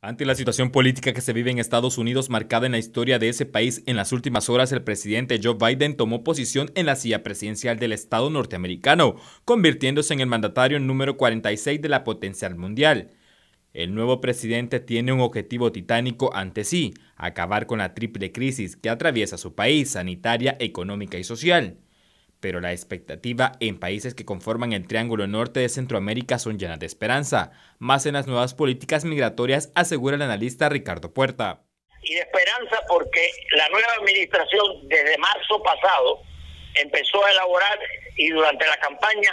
Ante la situación política que se vive en Estados Unidos marcada en la historia de ese país, en las últimas horas el presidente Joe Biden tomó posición en la silla presidencial del Estado norteamericano, convirtiéndose en el mandatario número 46 de la potencial mundial. El nuevo presidente tiene un objetivo titánico ante sí, acabar con la triple crisis que atraviesa su país, sanitaria, económica y social pero la expectativa en países que conforman el Triángulo Norte de Centroamérica son llenas de esperanza, más en las nuevas políticas migratorias, asegura el analista Ricardo Puerta. Y de esperanza porque la nueva administración desde marzo pasado empezó a elaborar y durante la campaña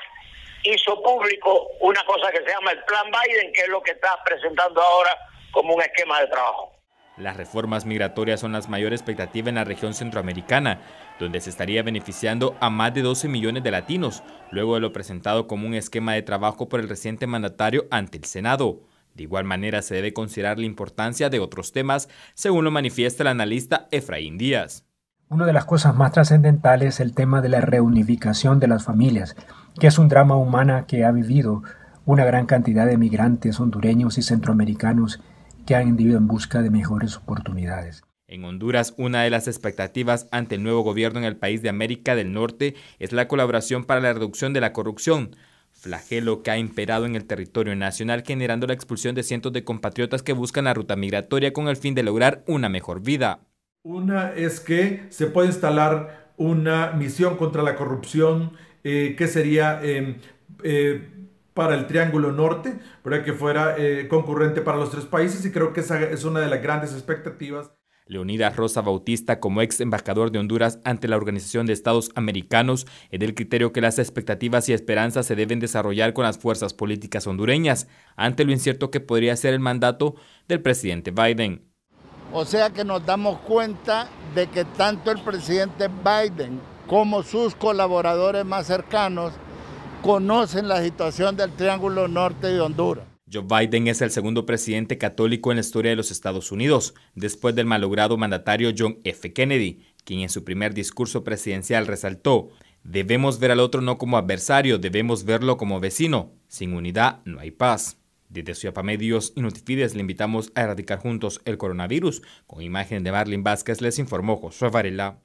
hizo público una cosa que se llama el Plan Biden, que es lo que está presentando ahora como un esquema de trabajo. Las reformas migratorias son las mayor expectativa en la región centroamericana, donde se estaría beneficiando a más de 12 millones de latinos, luego de lo presentado como un esquema de trabajo por el reciente mandatario ante el Senado. De igual manera, se debe considerar la importancia de otros temas, según lo manifiesta el analista Efraín Díaz. Una de las cosas más trascendentales es el tema de la reunificación de las familias, que es un drama humana que ha vivido una gran cantidad de migrantes hondureños y centroamericanos que han ido en busca de mejores oportunidades. En Honduras, una de las expectativas ante el nuevo gobierno en el país de América del Norte es la colaboración para la reducción de la corrupción, flagelo que ha imperado en el territorio nacional generando la expulsión de cientos de compatriotas que buscan la ruta migratoria con el fin de lograr una mejor vida. Una es que se puede instalar una misión contra la corrupción eh, que sería em, eh, para el Triángulo Norte, para que fuera eh, concurrente para los tres países y creo que esa es una de las grandes expectativas. Leonidas Rosa Bautista, como ex embajador de Honduras ante la Organización de Estados Americanos, es del criterio que las expectativas y esperanzas se deben desarrollar con las fuerzas políticas hondureñas, ante lo incierto que podría ser el mandato del presidente Biden. O sea que nos damos cuenta de que tanto el presidente Biden como sus colaboradores más cercanos conocen la situación del Triángulo Norte de Honduras. Joe Biden es el segundo presidente católico en la historia de los Estados Unidos, después del malogrado mandatario John F. Kennedy, quien en su primer discurso presidencial resaltó, debemos ver al otro no como adversario, debemos verlo como vecino, sin unidad no hay paz. Desde Ciudad Medios y Notifides le invitamos a erradicar juntos el coronavirus. Con imagen de Marlene Vázquez les informó Josué Varela.